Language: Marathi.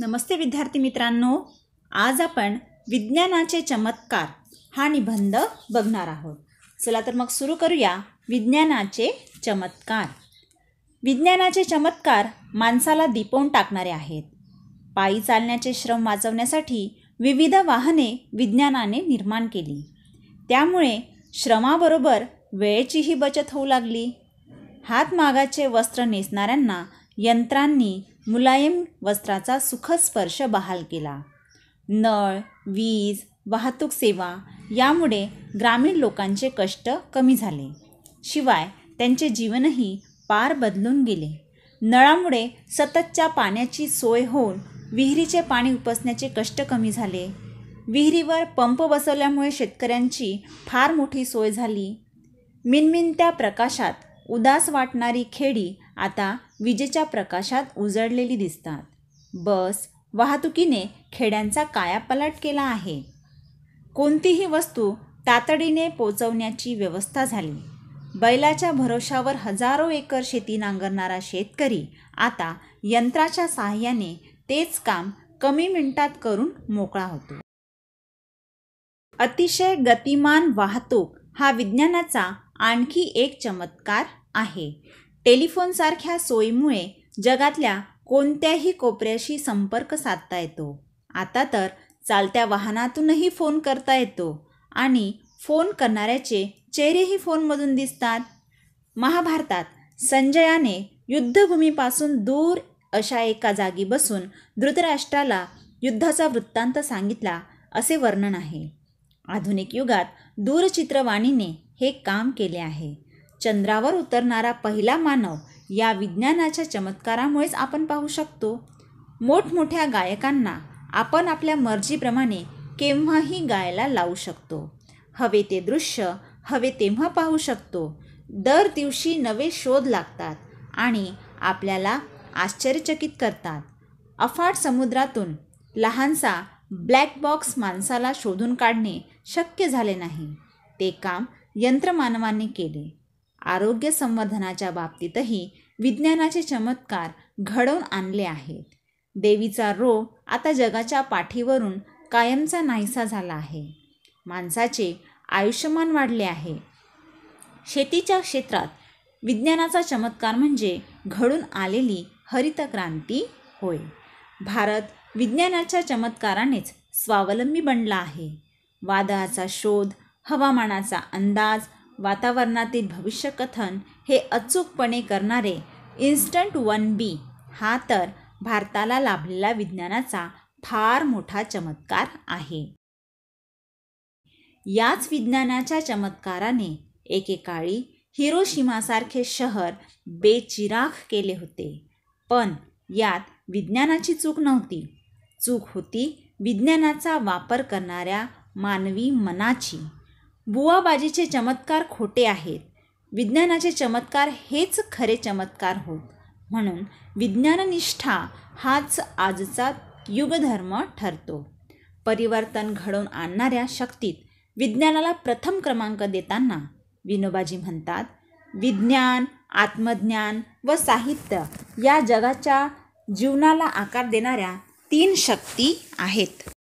नमस्ते विद्यार्थी मित्रांनो आज आपण विज्ञानाचे चमत्कार हा निबंध बघणार आहोत चला तर मग सुरू करूया विज्ञानाचे चमत्कार विज्ञानाचे चमत्कार माणसाला दिपवून टाकणारे आहेत पायी चालण्याचे श्रम वाचवण्यासाठी विविध वाहने विज्ञानाने निर्माण केली त्यामुळे श्रमाबरोबर वेळेचीही बचत होऊ लागली हातमागाचे वस्त्र नेसणाऱ्यांना यंत्रांनी मुलायम वस्त्राचा सुखस्पर्श बहाल केला नळ वीज वाहतूक सेवा यामुळे ग्रामीण लोकांचे कष्ट कमी झाले शिवाय त्यांचे जीवनही पार बदलून गेले नळामुळे सततच्या पाण्याची सोय होऊन विहिरीचे पाणी उपसण्याचे कष्ट कमी झाले विहिरीवर पंप बसवल्यामुळे शेतकऱ्यांची फार मोठी सोय झाली मिनमिनत्या प्रकाशात उदास वाटणारी खेडी आता विजेच्या प्रकाशात उजळलेली दिसतात बस वाहतुकीने खेड्यांचा कायापालट केला आहे कोणतीही वस्तू तातडीने पोचवण्याची व्यवस्था झाली बैलाच्या भरोशावर हजारो एकर शेती नांगरणारा शेतकरी आता यंत्राच्या सहाय्याने तेच काम कमी मिनिटात करून मोकळा होतो अतिशय गतिमान वाहतूक हा विज्ञानाचा आणखी एक चमत्कार आहे टेलिफोनसारख्या सोयीमुळे जगातल्या कोणत्याही कोपऱ्याशी संपर्क साधता येतो आता तर चालत्या वाहनातूनही फोन करता येतो आणि फोन करणाऱ्याचे चेहरेही फोनमधून दिसतात महाभारतात संजयाने युद्धभूमीपासून दूर अशा एका जागी बसून धृतराष्ट्राला युद्धाचा वृत्तांत सांगितला असे वर्णन आहे आधुनिक युगात दूरचित्रवाणीने हे काम केले आहे चंद्रावर उतरणारा पहिला मानव या विज्ञानाच्या चमत्कारामुळेच आपण पाहू शकतो मोठमोठ्या गायकांना आपण आपल्या मर्जीप्रमाणे केव्हाही गायला लावू शकतो हवे ते दृश्य हवे तेव्हा पाहू शकतो दर दिवशी नवे शोध लागतात आणि आपल्याला आश्चर्यचकित करतात अफाट समुद्रातून लहानसा ब्लॅक बॉक्स माणसाला शोधून काढणे शक्य झाले नाही ते काम यंत्रमानवाने केले आरोग्य संवर्धनाच्या बाबतीतही विज्ञानाचे चमत्कार घडवून आणले आहेत देवीचा रोग आता जगाच्या पाठीवरून कायमचा नाहीसा झाला आहे माणसाचे आयुष्यमान वाढले आहे शेतीच्या क्षेत्रात विज्ञानाचा चमत्कार म्हणजे घडून आलेली हरित क्रांती होय भारत विज्ञानाच्या चमत्कारानेच स्वावलंबी बनला आहे वादळाचा शोध हवामानाचा अंदाज वातावरणातील भविष्यकथन हे अचूकपणे करणारे इन्स्टंट वन बी हा तर भारताला लाभलेला विज्ञानाचा फार मोठा चमत्कार आहे याच विज्ञानाच्या चमत्काराने एकेकाळी हिरोशिमासारखे शहर बेचिराख केले होते पण यात विज्ञानाची चूक नव्हती चूक होती विज्ञानाचा वापर करणाऱ्या मानवी मनाची बुवाबाजीचे चमत्कार खोटे आहेत विज्ञानाचे चमत्कार हेच खरे चमत्कार होत म्हणून विज्ञाननिष्ठा हाच आजचा युगधर्म ठरतो परिवर्तन घडवून आणणाऱ्या शक्तीत विज्ञानाला प्रथम क्रमांक देताना विनोबाजी म्हणतात विज्ञान आत्मज्ञान व साहित्य या जगाच्या जीवनाला आकार देणाऱ्या तीन शक्ती आहेत